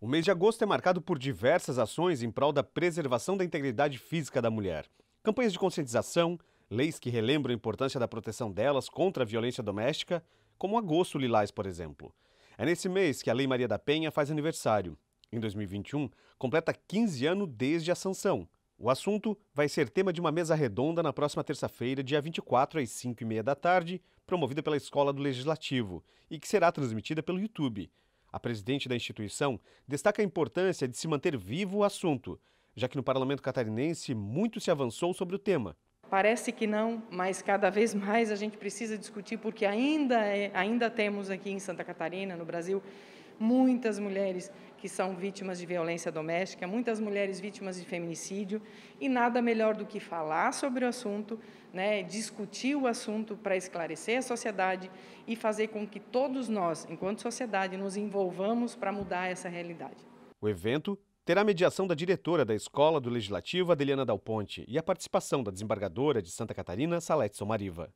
O mês de agosto é marcado por diversas ações em prol da preservação da integridade física da mulher. Campanhas de conscientização, leis que relembram a importância da proteção delas contra a violência doméstica, como Agosto Lilás, por exemplo. É nesse mês que a Lei Maria da Penha faz aniversário. Em 2021, completa 15 anos desde a sanção, o assunto vai ser tema de uma mesa redonda na próxima terça-feira, dia 24, às 5h30 da tarde, promovida pela Escola do Legislativo e que será transmitida pelo YouTube. A presidente da instituição destaca a importância de se manter vivo o assunto, já que no parlamento catarinense muito se avançou sobre o tema. Parece que não, mas cada vez mais a gente precisa discutir, porque ainda, é, ainda temos aqui em Santa Catarina, no Brasil, muitas mulheres que são vítimas de violência doméstica, muitas mulheres vítimas de feminicídio, e nada melhor do que falar sobre o assunto, né, discutir o assunto para esclarecer a sociedade e fazer com que todos nós, enquanto sociedade, nos envolvamos para mudar essa realidade. O evento terá a mediação da diretora da Escola do Legislativo, Adeliana Dal Ponte, e a participação da desembargadora de Santa Catarina, Salete Somariva.